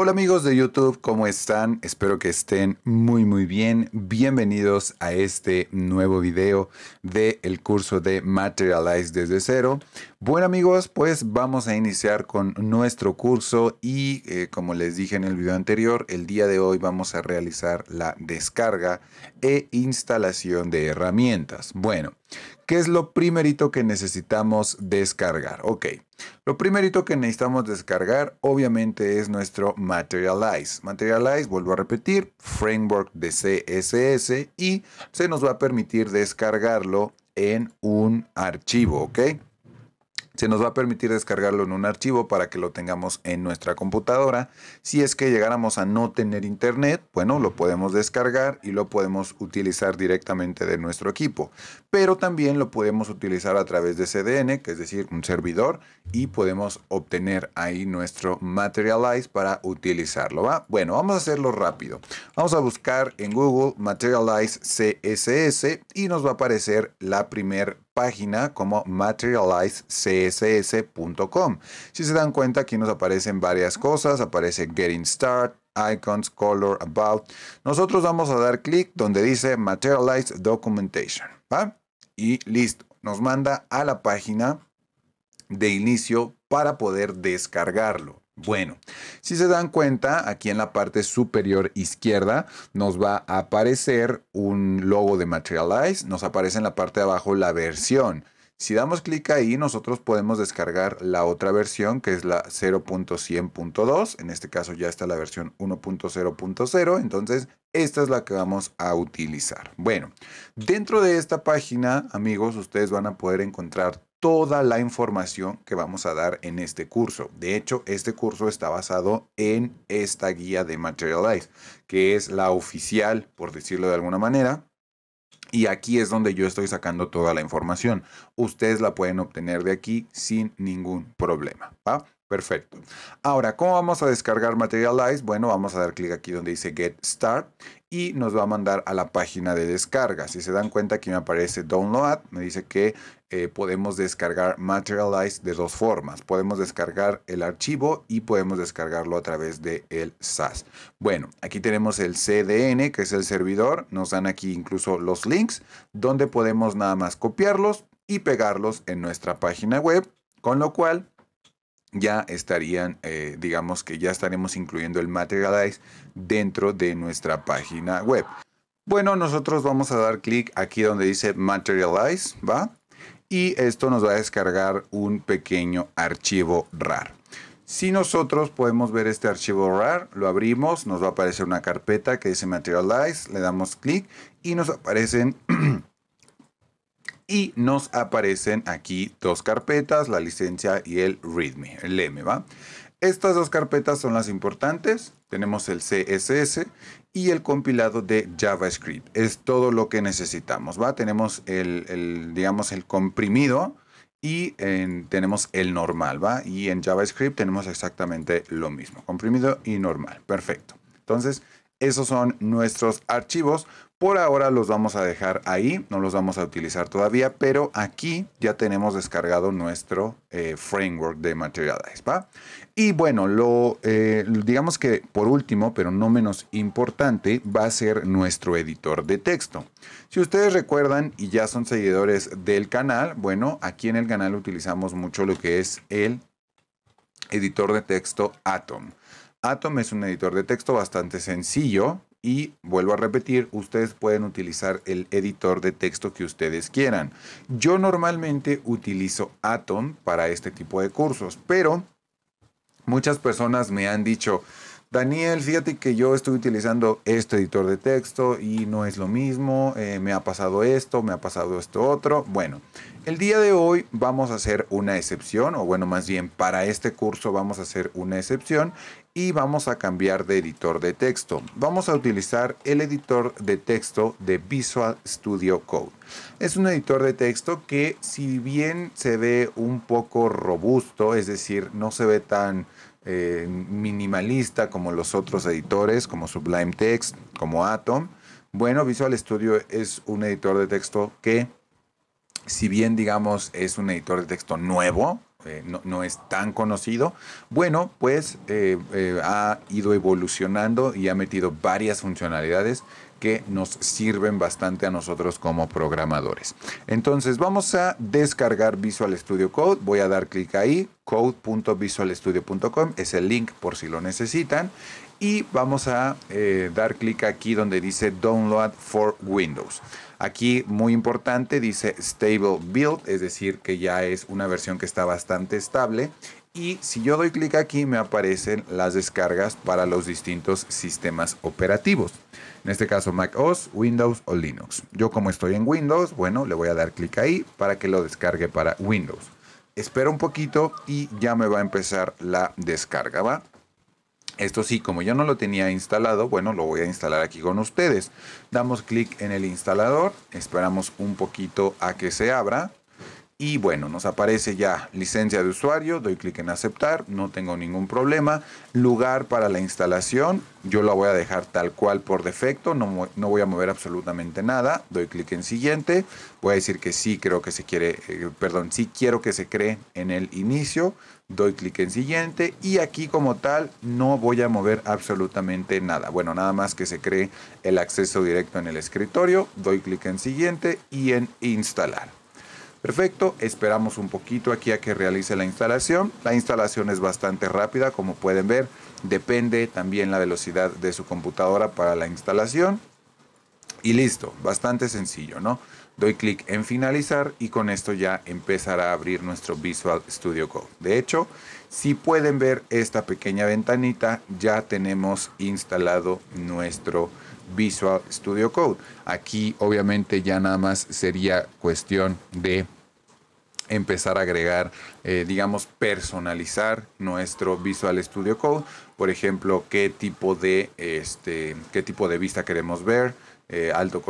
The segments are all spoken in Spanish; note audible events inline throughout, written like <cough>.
Hola amigos de YouTube, ¿cómo están? Espero que estén muy muy bien. Bienvenidos a este nuevo video del el curso de Materialize desde cero. Bueno amigos, pues vamos a iniciar con nuestro curso y eh, como les dije en el video anterior, el día de hoy vamos a realizar la descarga e instalación de herramientas. Bueno. ¿Qué es lo primerito que necesitamos descargar? Ok, lo primerito que necesitamos descargar obviamente es nuestro Materialize. Materialize, vuelvo a repetir, framework de CSS y se nos va a permitir descargarlo en un archivo, ¿ok? se nos va a permitir descargarlo en un archivo para que lo tengamos en nuestra computadora. Si es que llegáramos a no tener internet, bueno, lo podemos descargar y lo podemos utilizar directamente de nuestro equipo. Pero también lo podemos utilizar a través de CDN, que es decir, un servidor, y podemos obtener ahí nuestro Materialize para utilizarlo. ¿va? Bueno, vamos a hacerlo rápido. Vamos a buscar en Google Materialize CSS y nos va a aparecer la primera página como materializecss.com. Si se dan cuenta, aquí nos aparecen varias cosas, aparece Getting Start, Icons, Color, About. Nosotros vamos a dar clic donde dice Materialize Documentation, Y listo, nos manda a la página de inicio para poder descargarlo. Bueno, si se dan cuenta, aquí en la parte superior izquierda nos va a aparecer un logo de Materialize, nos aparece en la parte de abajo la versión. Si damos clic ahí, nosotros podemos descargar la otra versión, que es la 0.100.2. En este caso ya está la versión 1.0.0, entonces esta es la que vamos a utilizar. Bueno, dentro de esta página, amigos, ustedes van a poder encontrar toda la información que vamos a dar en este curso. De hecho, este curso está basado en esta guía de Materialize, que es la oficial, por decirlo de alguna manera. Y aquí es donde yo estoy sacando toda la información. Ustedes la pueden obtener de aquí sin ningún problema. Perfecto. Ahora, ¿cómo vamos a descargar Materialize? Bueno, vamos a dar clic aquí donde dice Get Start y nos va a mandar a la página de descarga. Si se dan cuenta, aquí me aparece Download. Me dice que eh, podemos descargar Materialize de dos formas. Podemos descargar el archivo y podemos descargarlo a través de el SAS. Bueno, aquí tenemos el CDN, que es el servidor. Nos dan aquí incluso los links, donde podemos nada más copiarlos y pegarlos en nuestra página web. Con lo cual ya estarían, eh, digamos que ya estaremos incluyendo el Materialize dentro de nuestra página web. Bueno, nosotros vamos a dar clic aquí donde dice Materialize, ¿va? Y esto nos va a descargar un pequeño archivo RAR. Si nosotros podemos ver este archivo RAR, lo abrimos, nos va a aparecer una carpeta que dice Materialize, le damos clic y nos aparecen <clears throat> y nos aparecen aquí dos carpetas, la licencia y el README, el M, ¿va? Estas dos carpetas son las importantes. Tenemos el CSS y el compilado de JavaScript. Es todo lo que necesitamos, ¿va? Tenemos el, digamos, el comprimido y tenemos el normal, ¿va? Y en JavaScript tenemos exactamente lo mismo, comprimido y normal. Perfecto. Entonces, esos son nuestros archivos. Por ahora los vamos a dejar ahí, no los vamos a utilizar todavía, pero aquí ya tenemos descargado nuestro eh, framework de Materialize, ¿va? Y bueno, lo, eh, digamos que por último, pero no menos importante, va a ser nuestro editor de texto. Si ustedes recuerdan y ya son seguidores del canal, bueno, aquí en el canal utilizamos mucho lo que es el editor de texto Atom. Atom es un editor de texto bastante sencillo y vuelvo a repetir, ustedes pueden utilizar el editor de texto que ustedes quieran. Yo normalmente utilizo Atom para este tipo de cursos, pero muchas personas me han dicho, Daniel, fíjate que yo estoy utilizando este editor de texto y no es lo mismo, eh, me ha pasado esto, me ha pasado esto otro. Bueno, el día de hoy vamos a hacer una excepción, o bueno, más bien para este curso vamos a hacer una excepción y vamos a cambiar de editor de texto. Vamos a utilizar el editor de texto de Visual Studio Code. Es un editor de texto que si bien se ve un poco robusto, es decir, no se ve tan eh, minimalista como los otros editores, como Sublime Text, como Atom. Bueno, Visual Studio es un editor de texto que, si bien digamos es un editor de texto nuevo, eh, no, es tan conocido, bueno, pues eh, ha ido evolucionando y ha metido varias funcionalidades que nos sirven bastante a nosotros como programadores. Entonces vamos a descargar Visual Studio Code, voy a dar clic ahí, code.visualstudio.com, es el link por si lo necesitan, y vamos a eh, dar clic aquí donde dice Download for Windows. Aquí muy importante dice Stable Build, es decir que ya es una versión que está bastante estable y si yo doy clic aquí me aparecen las descargas para los distintos sistemas operativos. En este caso Mac OS, Windows o Linux. Yo como estoy en Windows, bueno, le voy a dar clic ahí para que lo descargue para Windows. Espero un poquito y ya me va a empezar la descarga, ¿va? Esto sí, como yo no lo tenía instalado, bueno, lo voy a instalar aquí con ustedes. Damos clic en el instalador, esperamos un poquito a que se abra y bueno, nos aparece ya licencia de usuario, doy clic en aceptar, no tengo ningún problema. Lugar para la instalación, yo la voy a dejar tal cual por defecto, no, voy a mover absolutamente nada. Doy clic en siguiente, voy a decir que sí creo que se quiere, eh, perdón, sí quiero que se cree en el inicio. Doy clic en siguiente y aquí como tal no voy a mover absolutamente nada. Bueno, nada más que se cree el acceso directo en el escritorio. Doy clic en siguiente y en instalar. Perfecto, esperamos un poquito aquí a que realice la instalación. La instalación es bastante rápida, como pueden ver. Depende también la velocidad de su computadora para la instalación. Y listo, bastante sencillo, ¿no? Doy clic en finalizar y con esto ya empezará a abrir nuestro Visual Studio Code. De hecho, si pueden ver esta pequeña ventanita, ya tenemos instalado nuestro Visual Studio Code. Aquí obviamente ya nada más sería cuestión de empezar a agregar, eh, digamos, personalizar nuestro Visual Studio Code. Por ejemplo, qué tipo de, este, qué tipo de vista queremos ver, eh, alto,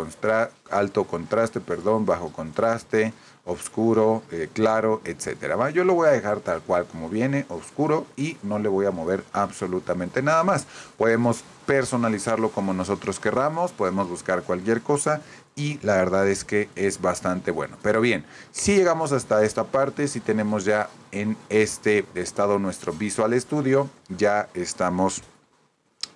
alto contraste, perdón, bajo contraste, oscuro, eh, claro, etcétera. ¿va? Yo lo voy a dejar tal cual como viene, oscuro y no le voy a mover absolutamente nada más. Podemos personalizarlo como nosotros querramos, podemos buscar cualquier cosa y la verdad es que es bastante bueno. Pero bien, si llegamos hasta esta parte, si tenemos ya en este estado nuestro Visual Studio, ya estamos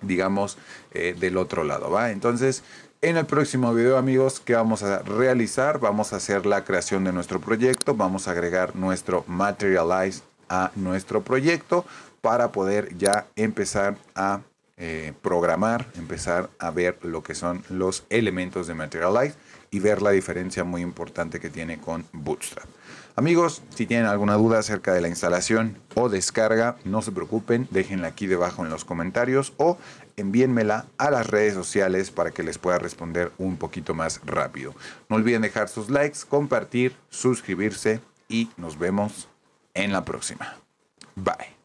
digamos eh, del otro lado, ¿va? Entonces, en el próximo video amigos, que vamos a realizar? Vamos a hacer la creación de nuestro proyecto, vamos a agregar nuestro Materialize a nuestro proyecto para poder ya empezar a eh, programar, empezar a ver lo que son los elementos de Materialize y ver la diferencia muy importante que tiene con Bootstrap. Amigos, si tienen alguna duda acerca de la instalación o descarga, no se preocupen, déjenla aquí debajo en los comentarios o envíenmela a las redes sociales para que les pueda responder un poquito más rápido. No olviden dejar sus likes, compartir, suscribirse y nos vemos en la próxima. Bye.